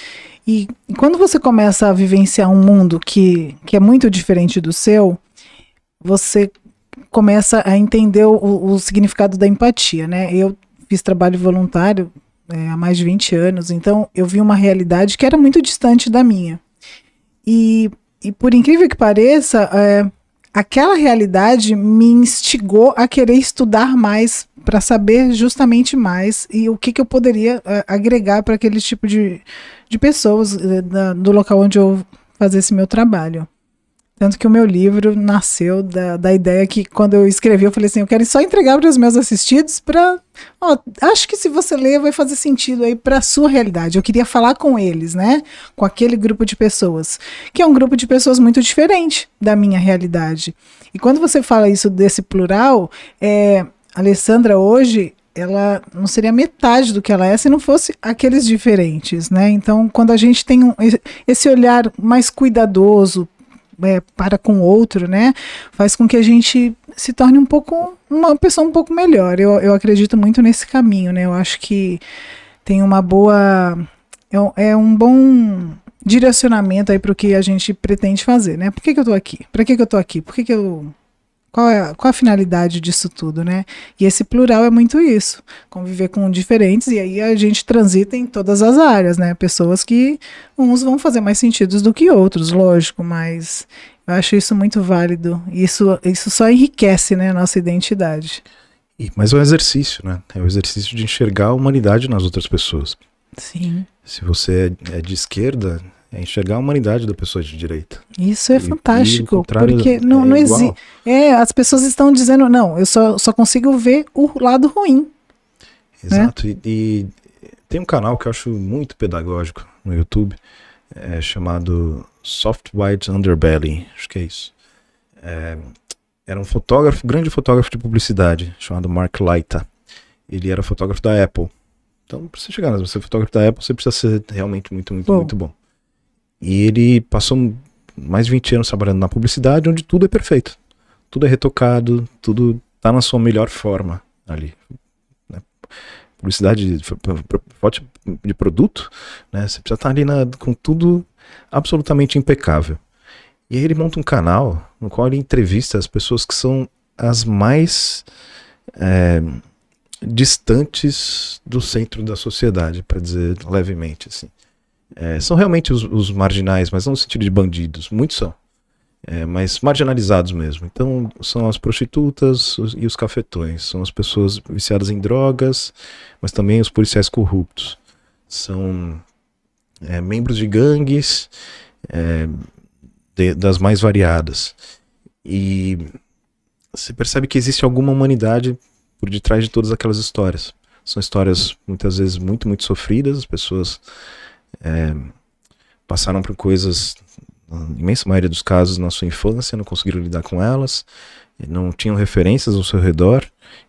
Speaker 1: E, e quando você começa a vivenciar um mundo que, que é muito diferente do seu, você começa a entender o, o significado da empatia, né? Eu fiz trabalho voluntário é, há mais de 20 anos, então eu vi uma realidade que era muito distante da minha. E, e por incrível que pareça, é, aquela realidade me instigou a querer estudar mais para saber justamente mais e o que, que eu poderia uh, agregar para aquele tipo de, de pessoas uh, da, do local onde eu fazer esse meu trabalho. Tanto que o meu livro nasceu da, da ideia que, quando eu escrevi, eu falei assim: eu quero só entregar para os meus assistidos para. Acho que se você ler, vai fazer sentido aí para a sua realidade. Eu queria falar com eles, né? Com aquele grupo de pessoas, que é um grupo de pessoas muito diferente da minha realidade. E quando você fala isso desse plural, é, Alessandra hoje ela não seria metade do que ela é se não fosse aqueles diferentes, né? Então, quando a gente tem um, esse olhar mais cuidadoso é, para com outro, né? Faz com que a gente se torne um pouco uma pessoa um pouco melhor. Eu, eu acredito muito nesse caminho, né? Eu acho que tem uma boa é, é um bom direcionamento aí para o que a gente pretende fazer, né? Por que, que eu tô aqui? Para que, que eu tô aqui? Por que, que eu qual é, qual a finalidade disso tudo, né? E esse plural é muito isso, conviver com diferentes e aí a gente transita em todas as áreas, né? Pessoas que uns vão fazer mais sentidos do que outros, lógico, mas eu acho isso muito válido. Isso, isso só enriquece, né, a nossa identidade.
Speaker 2: E, mas é um exercício, né? É o um exercício de enxergar a humanidade nas outras pessoas. Sim. Se você é, é de esquerda, é enxergar a humanidade da pessoa de direita. Isso é e, fantástico, e porque não, é não existe.
Speaker 1: É, as pessoas estão dizendo, não, eu só, só consigo ver o lado ruim.
Speaker 2: Né? Exato. Né? E, e, tem um canal que eu acho muito pedagógico no YouTube, é, chamado Soft White Underbelly, acho que é isso. É, era um fotógrafo, grande fotógrafo de publicidade, chamado Mark Leita. Ele era fotógrafo da Apple. Então, para você chegar você é fotógrafo da Apple, você precisa ser realmente muito, muito, bom. muito bom. E ele passou mais de 20 anos trabalhando na publicidade, onde tudo é perfeito. Tudo é retocado, tudo tá na sua melhor forma ali. Né? Publicidade de, de produto, né? Você precisa estar tá ali na, com tudo absolutamente impecável. E aí ele monta um canal no qual ele entrevista as pessoas que são as mais é, distantes do centro da sociedade, para dizer levemente assim. É, são realmente os, os, marginais, mas não no sentido de bandidos, muitos são. É, mas marginalizados mesmo. Então, são as prostitutas os, e os cafetões. São as pessoas viciadas em drogas, mas também os policiais corruptos. São é, membros de gangues é, de, das mais variadas. E você percebe que existe alguma humanidade por detrás de todas aquelas histórias. São histórias muitas vezes muito, muito sofridas, as pessoas é, passaram por coisas, na imensa maioria dos casos, na sua infância, não conseguiram lidar com elas, não tinham referências ao seu redor.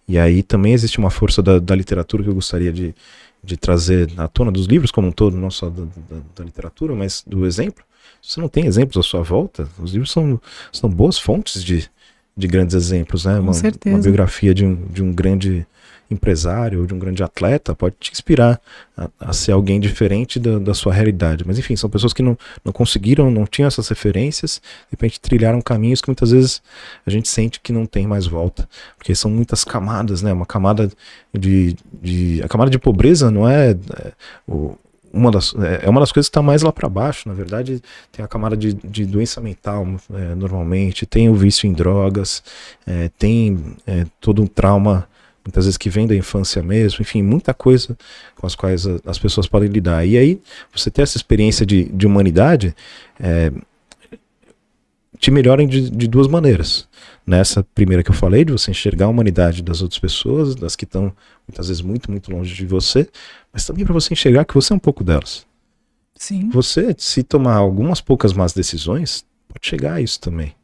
Speaker 2: E aí também existe uma força da, da literatura que eu gostaria de, de trazer à tona, dos livros como um todo, não só da, da, da literatura, mas do exemplo. Se você não tem exemplos à sua volta, os livros são, são boas fontes de, de grandes exemplos, né? Com uma, certeza. uma biografia de um, de um grande empresário ou de um grande atleta pode te inspirar a, a ser alguém diferente da, da, sua realidade. Mas enfim, são pessoas que não, não conseguiram, não tinham essas referências, de repente trilharam caminhos que muitas vezes a gente sente que não tem mais volta, porque são muitas camadas, né? Uma camada de. de a camada de pobreza não é, é o, uma das, é, é uma das coisas que está mais lá para baixo. Na verdade, tem a camada de, de doença mental, é, normalmente, tem o vício em drogas, é, tem é, todo um trauma muitas vezes que vem da infância mesmo, enfim, muita coisa com as quais as pessoas podem lidar. E aí, você ter essa experiência de, de humanidade é, te melhora de, de duas maneiras. Nessa primeira que eu falei, de você enxergar a humanidade das outras pessoas, das que estão muitas vezes muito, muito longe de você, mas também para você enxergar que você é um pouco delas. Sim. Você, se tomar algumas poucas más decisões, pode chegar a isso também.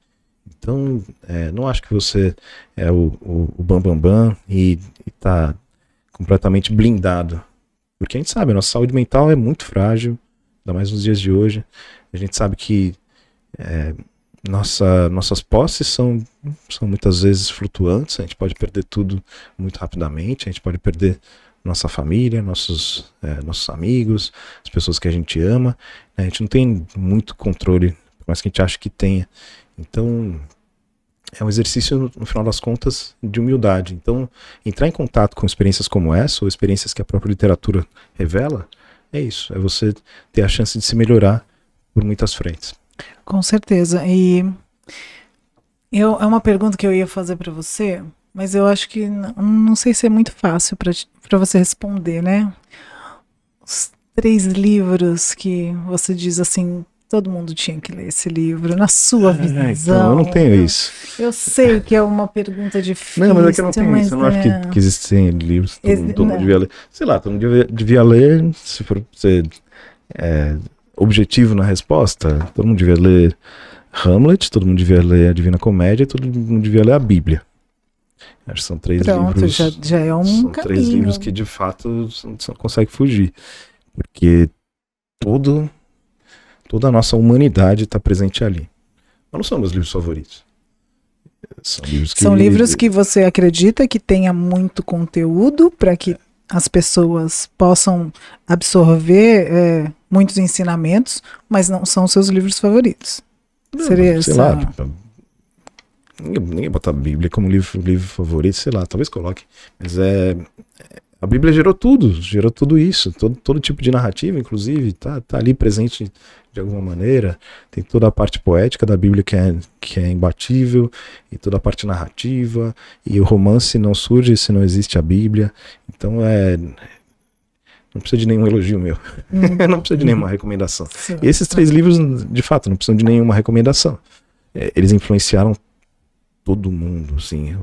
Speaker 2: Então, é, não acho que você é o, o, o bam, bam, bam e está completamente blindado. Porque a gente sabe, a nossa saúde mental é muito frágil, ainda mais nos dias de hoje. A gente sabe que é, nossa, nossas posses são, são muitas vezes flutuantes, a gente pode perder tudo muito rapidamente, a gente pode perder nossa família, nossos, é, nossos amigos, as pessoas que a gente ama. A gente não tem muito controle, por mais que a gente ache que tenha. Então, é um exercício, no final das contas, de humildade. Então, entrar em contato com experiências como essa, ou experiências que a própria literatura revela, é isso. É você ter a chance de se melhorar por muitas frentes.
Speaker 1: Com certeza. E eu, é uma pergunta que eu ia fazer para você, mas eu acho que não, não sei se é muito fácil para você responder, né? Os três livros que você diz assim Todo mundo tinha que ler esse livro, na sua ah, então, visão. É, então, eu não tenho eu, isso. Eu sei que é uma pergunta difícil. Não, mas é que eu não tenho isso. Eu não é... acho que, é. que existem livros que todo, todo mundo devia
Speaker 2: ler. Sei lá, todo mundo devia, devia ler, se for ser é, objetivo na resposta, todo mundo devia ler Hamlet, todo mundo devia ler a Divina Comédia, todo mundo devia ler a Bíblia. Acho que são três Pronto, livros. Já,
Speaker 1: já é um são caminho. três livros que de
Speaker 2: fato você não consegue fugir. Porque tudo Toda a nossa humanidade está presente ali. Mas não são meus livros favoritos. São livros que, são livros que
Speaker 1: você acredita que tenha muito conteúdo para que as pessoas possam absorver é, muitos ensinamentos, mas não são seus livros favoritos. Não, Seria sei essa... lá, tipo,
Speaker 2: ninguém, ninguém bota a Bíblia como livro, livro favorito, sei lá, talvez coloque, mas é, a Bíblia gerou tudo, gerou tudo isso, todo, todo tipo de narrativa, inclusive, está tá ali presente de alguma maneira. Tem toda a parte poética da Bíblia que é, que é imbatível, e toda a parte narrativa, e o romance não surge se não existe a Bíblia. Então é. Não precisa de nenhum elogio meu. Hum. não precisa de nenhuma recomendação. E esses três livros, de fato, não precisam de nenhuma recomendação. É, eles influenciaram todo mundo, assim. Eu,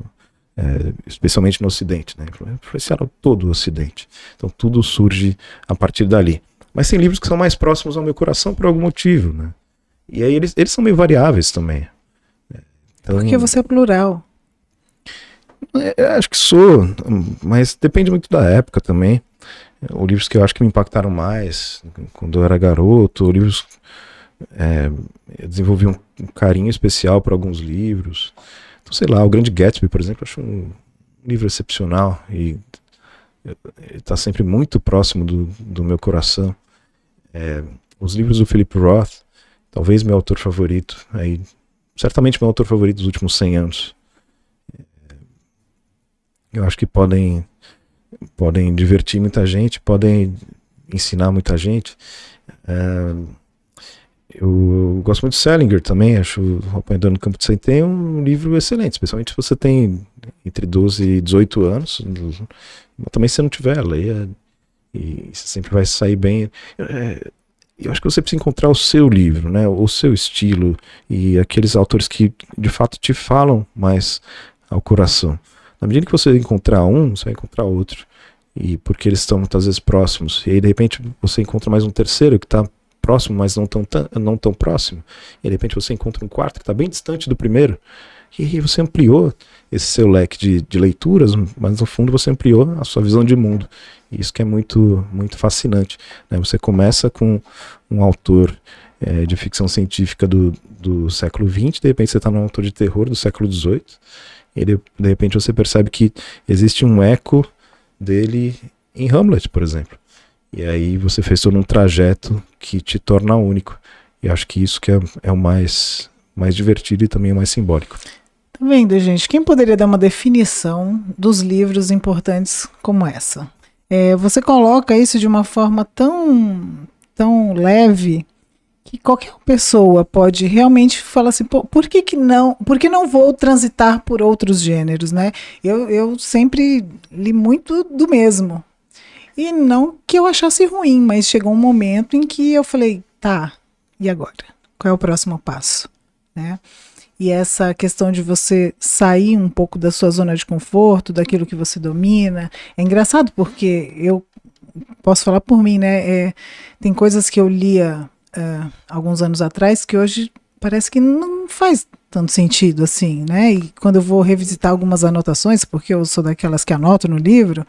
Speaker 2: é, especialmente no Ocidente, né? É, influenciaram todo o Ocidente. Então tudo surge a partir dali. Mas tem livros que são mais próximos ao meu coração por algum motivo, né? E aí eles, eles são meio variáveis também. Né? Então, Porque você
Speaker 1: é plural.
Speaker 2: É, é, acho que sou, mas depende muito da época também. Ou livros que eu acho que me impactaram mais quando eu era garoto, ou livros. É, eu desenvolvi um carinho especial para alguns livros. Tipo, sei lá, o Grande Gatsby, por exemplo, eu acho um livro excepcional e está sempre muito próximo do, do meu coração. É, os livros do Philip Roth, talvez meu autor favorito, aí, certamente meu autor favorito dos últimos 100 anos. É, eu acho que podem, podem divertir muita gente, podem ensinar muita gente. É, eu gosto muito de Selinger também, acho Apanhador no Campo de Centeio um livro excelente, especialmente se você tem entre 12 e 18 anos. Também se não tiver, leia e você sempre vai sair bem. É, eu acho que você precisa encontrar o seu livro, né, o seu estilo e aqueles autores que de fato te falam mais ao coração. Na medida que você encontrar um, você vai encontrar outro. E porque eles estão muitas vezes próximos. E aí, de repente, você encontra mais um terceiro que está próximo, mas não tão, tão, não tão próximo. E de repente você encontra um quarto que está bem distante do primeiro. E aí você ampliou esse seu leque de, de leituras, mas no fundo você ampliou a sua visão de mundo. E isso que é muito, muito fascinante. Né? Você começa com um autor é, de ficção científica do, do século XX, de repente você está num autor de terror do século XVIII, e de, de repente você percebe que existe um eco dele em Hamlet, por exemplo. E aí você fez todo um trajeto que te torna único. E acho que isso que é, é o mais, mais divertido e também o mais simbólico.
Speaker 1: Tá vendo, gente? Quem poderia dar uma definição dos livros importantes como essa? É, você coloca isso de uma forma tão, tão leve que qualquer pessoa pode realmente falar assim, por que, que não, por que não vou transitar por outros gêneros, né? Eu, eu sempre li muito do mesmo, e não que eu achasse ruim, mas chegou um momento em que eu falei, tá, e agora? Qual é o próximo passo? Né? E essa questão de você sair um pouco da sua zona de conforto, daquilo que você domina. É engraçado porque eu posso falar por mim, né? É, tem coisas que eu lia uh, alguns anos atrás que hoje parece que não faz tanto sentido assim, né? E quando eu vou revisitar algumas anotações, porque eu sou daquelas que anoto no livro,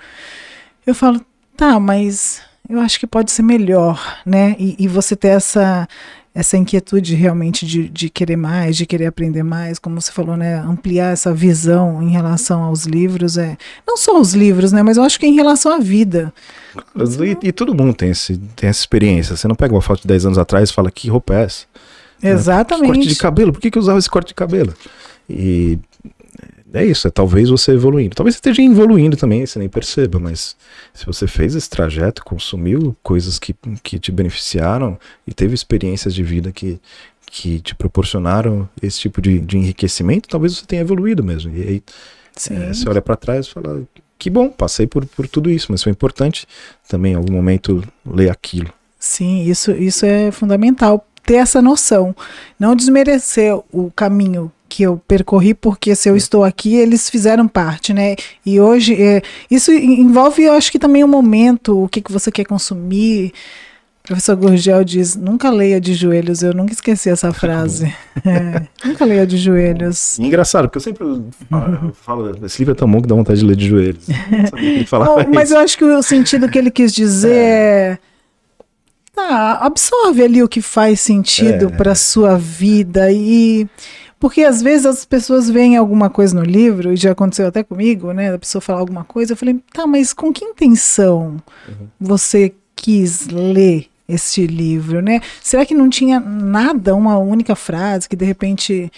Speaker 1: eu falo, tá, mas eu acho que pode ser melhor, né? E, e você ter essa essa inquietude realmente de, de, querer mais, de querer aprender mais, como você falou, né, ampliar essa visão em relação aos livros, é não só os livros, né, mas eu acho que em relação à vida.
Speaker 2: E, e todo mundo tem, esse, tem essa experiência. Você não pega uma foto de 10 anos atrás e fala que roupa é essa?
Speaker 1: Exatamente. Né? Que corte de
Speaker 2: cabelo, por que, que usava esse corte de cabelo? E é isso, é talvez você evoluindo. Talvez você esteja evoluindo também, você nem perceba, mas se você fez esse trajeto, consumiu coisas que, que te beneficiaram e teve experiências de vida que, que te proporcionaram esse tipo de, de enriquecimento, talvez você tenha evoluído mesmo. E aí é, você olha para trás e fala: que bom, passei por, por tudo isso, mas foi importante também, em algum momento, ler aquilo.
Speaker 1: Sim, isso, isso é fundamental. Ter essa noção, não desmerecer o caminho que eu percorri, porque se eu estou aqui, eles fizeram parte, né? E hoje, é, isso envolve, eu acho que também o momento, o que, que você quer consumir. O professor Gurgel diz: nunca leia de joelhos. Eu nunca esqueci essa tá frase. é, nunca leia de joelhos.
Speaker 2: Engraçado, porque eu sempre ah, falo: esse livro é tão bom que dá vontade de ler de joelhos. não mas eu
Speaker 1: acho que o sentido que ele quis dizer é. é tá, absorve ali o que faz sentido é. para sua vida e porque às vezes as pessoas veem alguma coisa no livro, e já aconteceu até comigo, né? A pessoa falar alguma coisa, eu falei, tá, mas com que intenção uhum. você quis ler este livro, né? Será que não tinha nada, uma única frase que de repente.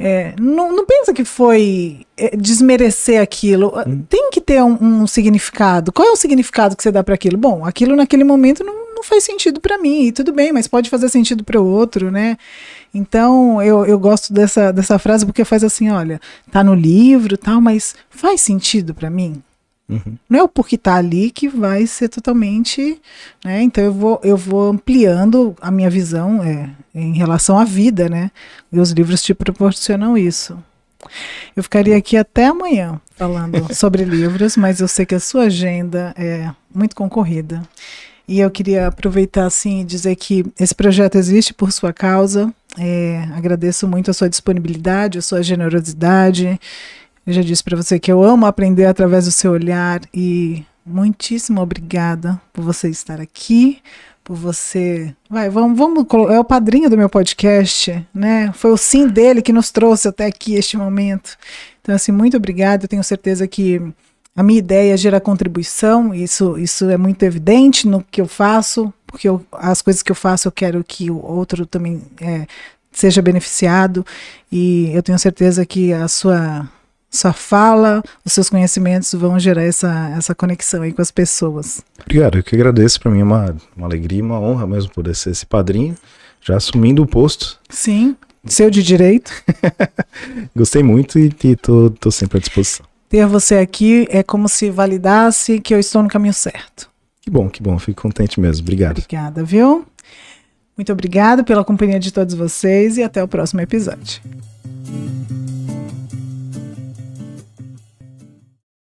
Speaker 1: É, não, não, pensa que foi é, desmerecer aquilo. Hum. Tem que ter um, um, significado. Qual é o significado que você dá para aquilo? Bom, aquilo naquele momento não, não faz sentido para mim, e tudo bem, mas pode fazer sentido para o outro, né? Então eu, eu gosto dessa, dessa frase porque faz assim: olha, tá no livro tal, mas faz sentido para mim? Uhum. Não é o porque tá ali que vai ser totalmente. Né? Então eu vou, eu vou ampliando a minha visão é, em relação à vida, né? E os livros te proporcionam isso. Eu ficaria aqui até amanhã falando sobre livros, mas eu sei que a sua agenda é muito concorrida. E eu queria aproveitar assim e dizer que esse projeto existe por sua causa. É, agradeço muito a sua disponibilidade, a sua generosidade. Eu já disse para você que eu amo aprender através do seu olhar e muitíssimo obrigada por você estar aqui, por você. Vai, vamos, vamos. É o padrinho do meu podcast, né? Foi o sim dele que nos trouxe até aqui este momento. Então, assim, muito obrigada. Eu tenho certeza que a minha ideia é gerar contribuição, isso, isso é muito evidente no que eu faço, porque eu, as coisas que eu faço eu quero que o outro também é, seja beneficiado, e eu tenho certeza que a sua, sua fala, os seus conhecimentos vão gerar essa, essa conexão aí com as pessoas.
Speaker 2: Obrigado, eu que agradeço, para mim é uma, uma alegria, uma honra mesmo poder ser esse padrinho, já assumindo o posto.
Speaker 1: Sim. Seu de direito.
Speaker 2: Gostei muito e, estou sempre à disposição.
Speaker 1: Ter você aqui é como se validasse que eu estou no caminho certo.
Speaker 2: Que bom, que bom. Fico contente mesmo. Obrigado.
Speaker 1: Obrigada, viu? Muito obrigado pela companhia de todos vocês e até o próximo episódio.